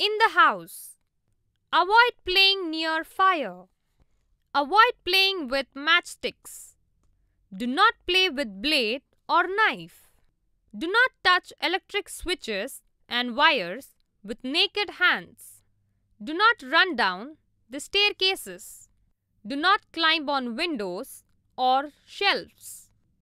In the house. Avoid playing near fire. Avoid playing with matchsticks. Do not play with blade or knife. Do not touch electric switches and wires with naked hands. Do not run down the staircases. Do not climb on windows or shelves.